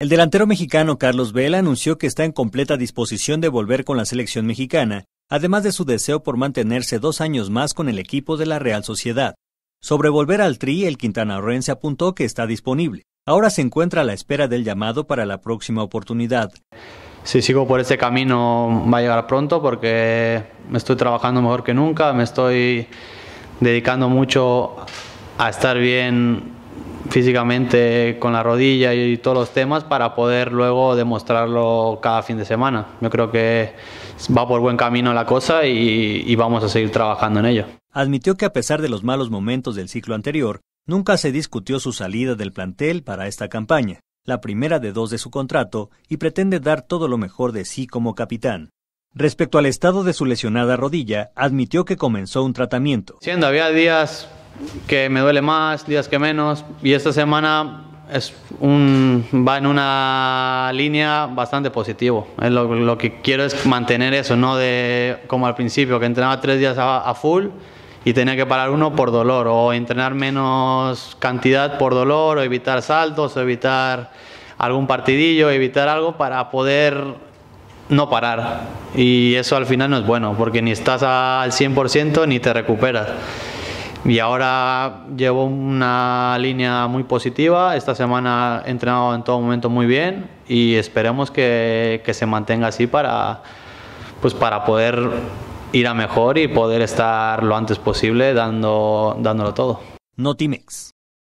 El delantero mexicano Carlos Vela anunció que está en completa disposición de volver con la selección mexicana, además de su deseo por mantenerse dos años más con el equipo de la Real Sociedad. Sobre volver al Tri, el quintanarroense apuntó que está disponible. Ahora se encuentra a la espera del llamado para la próxima oportunidad. Si sigo por este camino va a llegar pronto porque me estoy trabajando mejor que nunca, me estoy dedicando mucho a estar bien físicamente con la rodilla y todos los temas para poder luego demostrarlo cada fin de semana. Yo creo que va por buen camino la cosa y, y, vamos a seguir trabajando en ello. Admitió que a pesar de los malos momentos del ciclo anterior, nunca se discutió su salida del plantel para esta campaña, la primera de dos de su contrato, y pretende dar todo lo mejor de sí como capitán. Respecto al estado de su lesionada rodilla, admitió que comenzó un tratamiento. Siendo, había días que me duele más, días que menos. Y esta semana es va en una línea bastante positivo. Lo, que quiero es mantener eso, no de como al principio, que entrenaba tres días a, a, full y tenía que parar uno por dolor, o entrenar menos cantidad por dolor, o evitar saltos, o evitar algún partidillo, evitar algo para poder no parar. Y eso al final no es bueno, porque ni estás al 100% ni te recuperas. Y ahora llevo una línea muy positiva. Esta semana he entrenado en todo momento muy bien y esperemos que, que se mantenga así para, pues para poder ir a mejor y poder estar lo antes posible dando, dándolo todo. Notimex.